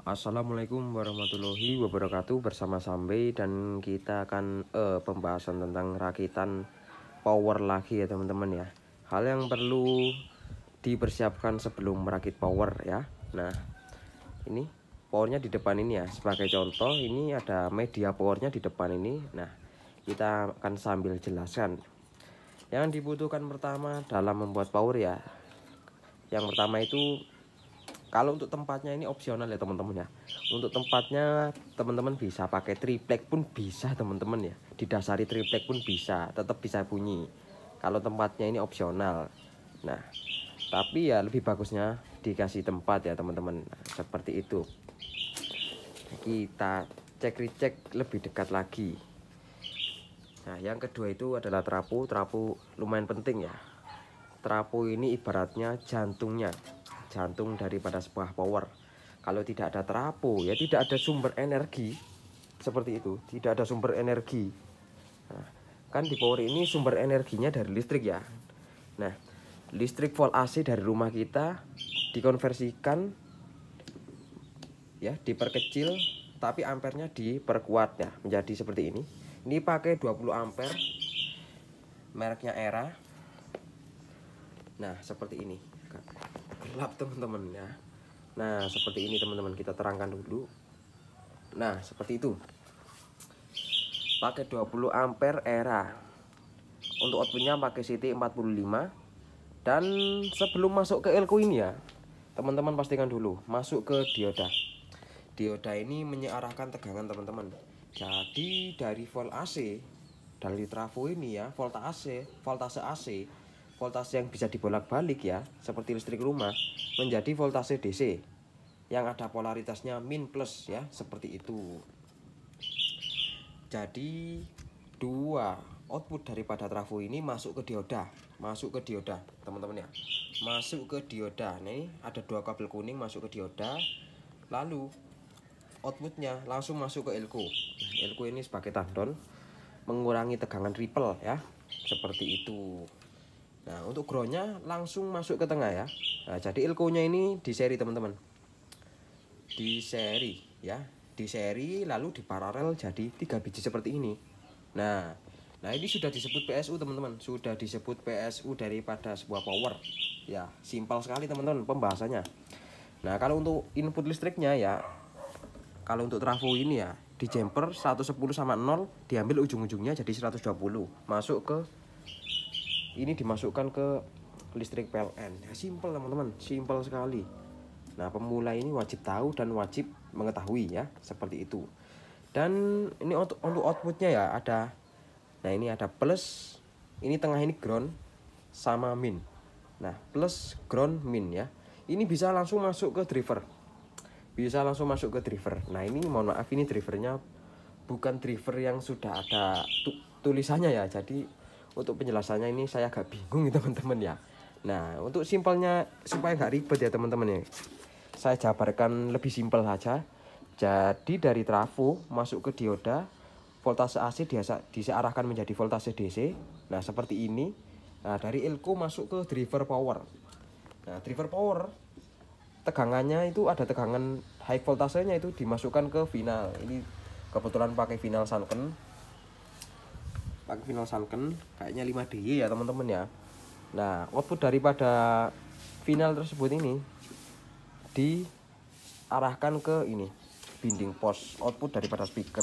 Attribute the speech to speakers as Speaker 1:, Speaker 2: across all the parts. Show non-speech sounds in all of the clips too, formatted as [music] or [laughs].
Speaker 1: Assalamualaikum warahmatullahi wabarakatuh bersama Sambe dan kita akan uh, pembahasan tentang rakitan power lagi ya teman-teman ya. Hal yang perlu dipersiapkan sebelum merakit power ya. Nah, ini powernya di depan ini ya. Sebagai contoh ini ada media powernya di depan ini. Nah, kita akan sambil jelaskan. Yang dibutuhkan pertama dalam membuat power ya. Yang pertama itu kalau untuk tempatnya ini opsional ya teman-teman ya. Untuk tempatnya teman-teman bisa pakai triplek pun bisa teman-teman ya. Didasari triplek pun bisa, tetap bisa bunyi. Kalau tempatnya ini opsional. Nah, tapi ya lebih bagusnya dikasih tempat ya teman-teman. Nah, seperti itu. Kita cek recek lebih dekat lagi. Nah, yang kedua itu adalah trapu. Trapu lumayan penting ya. Trapu ini ibaratnya jantungnya jantung daripada sebuah power. Kalau tidak ada trapo ya tidak ada sumber energi seperti itu, tidak ada sumber energi. Nah, kan di power ini sumber energinya dari listrik ya. Nah, listrik volt AC dari rumah kita dikonversikan ya, diperkecil tapi ampernya diperkuat ya menjadi seperti ini. Ini pakai 20 ampere mereknya Era. Nah, seperti ini gelap teman-teman ya nah seperti ini teman-teman kita terangkan dulu nah seperti itu pakai 20 ampere era untuk outputnya pakai CT 45 dan sebelum masuk ke elko ini ya teman-teman pastikan dulu masuk ke dioda dioda ini menyearahkan tegangan teman-teman jadi dari volt AC dari trafo ini ya volta AC voltase AC voltase yang bisa dibolak-balik ya, seperti listrik rumah, menjadi voltase DC yang ada polaritasnya min plus ya, seperti itu. Jadi dua output daripada trafo ini masuk ke dioda, masuk ke dioda, teman-teman ya. Masuk ke dioda. Nah, Nih, ada dua kabel kuning masuk ke dioda. Lalu outputnya langsung masuk ke elko. Elko nah, ini sebagai tandon mengurangi tegangan ripple ya, seperti itu. Nah untuk groundnya langsung masuk ke tengah ya nah, Jadi ilkonya ini di seri teman-teman Di seri ya Di seri lalu di paralel jadi tiga biji seperti ini Nah Nah ini sudah disebut PSU teman-teman Sudah disebut PSU daripada sebuah power Ya simpel sekali teman-teman pembahasannya Nah kalau untuk input listriknya ya Kalau untuk trafo ini ya Di jumper 110 sama 0 Diambil ujung-ujungnya jadi 120 Masuk ke ini dimasukkan ke listrik PLN ya simple teman-teman simple sekali nah pemula ini wajib tahu dan wajib mengetahui ya seperti itu dan ini untuk, untuk outputnya ya ada nah ini ada plus ini tengah ini ground sama min nah plus ground min ya ini bisa langsung masuk ke driver bisa langsung masuk ke driver nah ini mohon maaf ini drivernya bukan driver yang sudah ada tulisannya ya jadi untuk penjelasannya ini saya agak bingung ya [laughs] teman-teman ya nah untuk simpelnya supaya nggak ribet ya teman-teman ya saya jabarkan lebih simpel saja jadi dari trafo masuk ke dioda voltase AC disearahkan menjadi voltase DC nah seperti ini nah dari ilko masuk ke driver power nah driver power tegangannya itu ada tegangan high voltasenya itu dimasukkan ke final ini kebetulan pakai final sunken Pak vinyl Sunken kayaknya 5DY ya teman-teman ya nah output daripada final tersebut ini diarahkan ke ini binding post output daripada speaker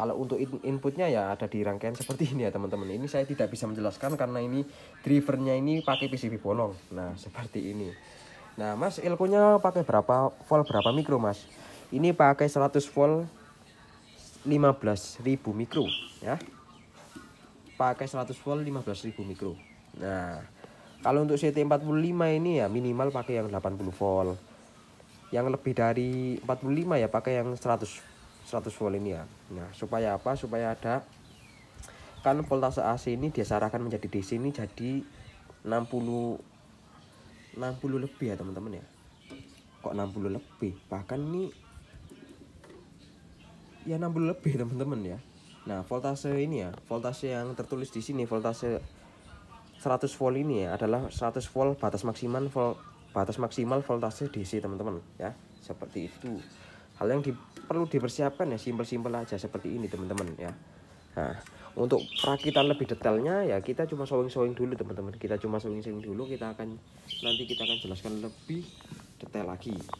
Speaker 1: kalau untuk inputnya ya ada di rangkaian seperti ini ya teman-teman ini saya tidak bisa menjelaskan karena ini drivernya ini pakai PCB bolong nah [laughs] seperti ini nah mas elko nya pakai berapa volt berapa mikro mas ini pakai 100 volt 15.000 mikro ya pakai 100 volt 15.000 mikro nah kalau untuk CT45 ini ya minimal pakai yang 80 volt yang lebih dari 45 ya pakai yang 100 100 volt ini ya nah supaya apa supaya ada kan voltase AC ini disarankan menjadi DC ini jadi 60 60 lebih ya teman-teman ya kok 60 lebih bahkan ini ya 60 lebih teman-teman ya Nah, voltase ini ya, voltase yang tertulis di sini, voltase 100 volt ini ya adalah 100 volt batas maksimal volt batas maksimal voltase DC, teman-teman, ya. Seperti itu. Hal yang di, perlu dipersiapkan ya simpel-simpel aja seperti ini, teman-teman, ya. Nah, untuk perakitan lebih detailnya ya kita cuma sewing-sewing dulu, teman-teman. Kita cuma sewing-sewing dulu, kita akan nanti kita akan jelaskan lebih detail lagi